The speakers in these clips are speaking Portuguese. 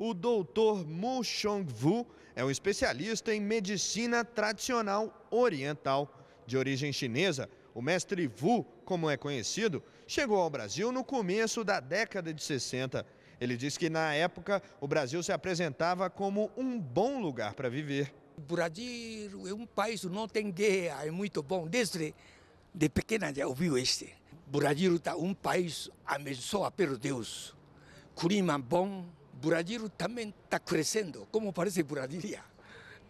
o doutor Mu Chong-Vu é um especialista em medicina tradicional oriental. De origem chinesa, o mestre Vu, como é conhecido, chegou ao Brasil no começo da década de 60. Ele diz que na época o Brasil se apresentava como um bom lugar para viver. O Brasil é um país que não tem guerra, é muito bom. Desde de pequena já ouviu este. O Brasil está um país abençoado pelo Deus. Clima bom, Brasil também está crescendo, como parece Brasília.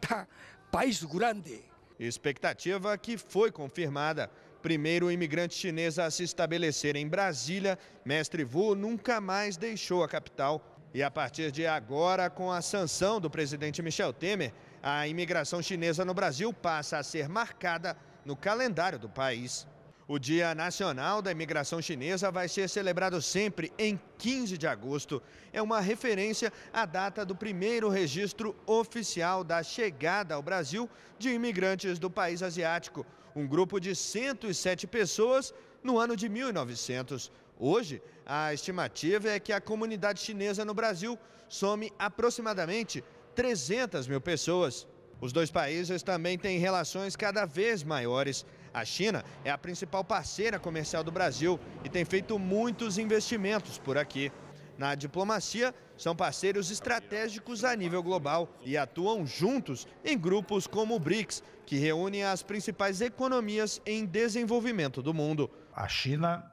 Está país grande. Expectativa que foi confirmada. Primeiro imigrante chinês a se estabelecer em Brasília, mestre Vu nunca mais deixou a capital. E a partir de agora, com a sanção do presidente Michel Temer, a imigração chinesa no Brasil passa a ser marcada no calendário do país. O Dia Nacional da Imigração Chinesa vai ser celebrado sempre em 15 de agosto. É uma referência à data do primeiro registro oficial da chegada ao Brasil de imigrantes do país asiático, um grupo de 107 pessoas no ano de 1900. Hoje, a estimativa é que a comunidade chinesa no Brasil some aproximadamente 300 mil pessoas. Os dois países também têm relações cada vez maiores. A China é a principal parceira comercial do Brasil e tem feito muitos investimentos por aqui. Na diplomacia, são parceiros estratégicos a nível global e atuam juntos em grupos como o BRICS, que reúne as principais economias em desenvolvimento do mundo. A China,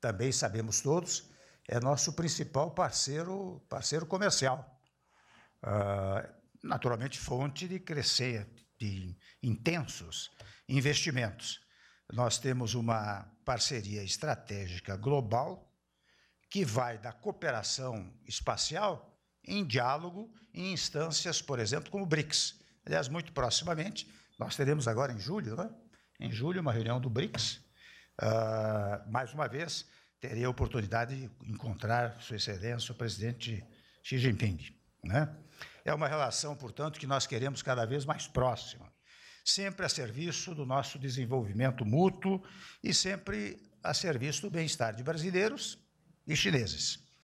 também sabemos todos, é nosso principal parceiro, parceiro comercial. Uh, naturalmente, fonte de crescer de intensos investimentos. Nós temos uma parceria estratégica global que vai da cooperação espacial em diálogo em instâncias, por exemplo, como o BRICS. Aliás, muito proximamente, nós teremos agora em julho, né? em julho, uma reunião do BRICS. Uh, mais uma vez, terei a oportunidade de encontrar Sua Excelência, o presidente Xi Jinping. Né? É uma relação, portanto, que nós queremos cada vez mais próxima sempre a serviço do nosso desenvolvimento mútuo e sempre a serviço do bem-estar de brasileiros e chineses.